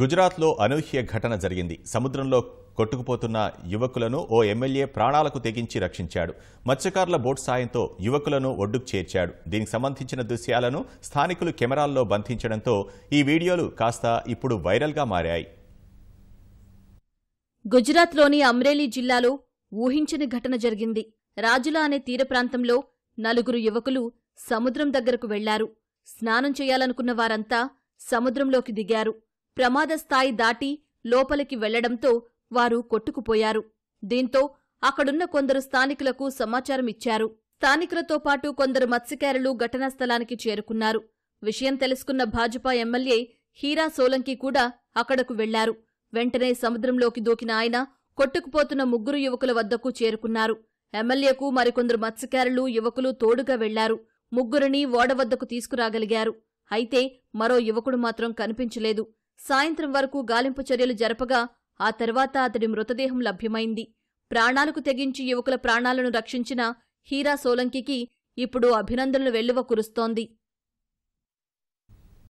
గుజరాత్లో అనూహ్య ఘటన జరిగింది సముద్రంలో కొట్టుకుపోతున్న యువకులను ఓ ఎమ్మెల్యే ప్రాణాలకు తెగించి రక్షించాడు మత్స్యకారుల బోట్ సాయంతో యువకులను ఒడ్డుకు చేర్చాడు దీనికి సంబంధించిన దృశ్యాలను స్థానికులు కెమెరాల్లో బంధించడంతో ఈ వీడియోలు కాస్త ఇప్పుడు వైరల్గా మారాయి గుజరాత్లోని అమ్రేలీ జిల్లాలో ఊహించని ఘటన జరిగింది రాజులా అనే తీర ప్రాంతంలో నలుగురు యువకులు సముద్రం దగ్గరకు వెళ్లారు స్నానం చేయాలనుకున్న వారంతా సముద్రంలోకి దిగారు ప్రమాద స్థాయి దాటి లోపలికి వెళ్లడంతో వారు కొట్టుకుపోయారు దీంతో అక్కడున్న కొందరు స్థానికులకు సమాచారం ఇచ్చారు స్థానికులతో పాటు కొందరు మత్స్యకారులు ఘటనా స్థలానికి చేరుకున్నారు విషయం తెలుసుకున్న భాజపా ఎమ్మెల్యే హీరా సోలంకి కూడా అక్కడకు వెళ్లారు వెంటనే సముద్రంలోకి దూకిన ఆయన కొట్టుకుపోతున్న ముగ్గురు యువకుల వద్దకు చేరుకున్నారు ఎమ్మెల్యేకు మరికొందరు మత్స్యకారులు యువకులు తోడుగా వెళ్లారు ముగ్గురిని ఓడవద్దకు తీసుకురాగలిగారు అయితే మరో యువకుడు మాత్రం కనిపించలేదు సాయంత్రం వరకు గాలింపు చర్యలు జరపగా ఆ తర్వాత అతడి మృతదేహం లభ్యమైంది ప్రాణాలకు తెగించి యువకుల ప్రాణాలను రక్షించిన హీరా సోలంకికి ఇప్పుడు అభినందనలు వెల్లువ కురుస్తోంది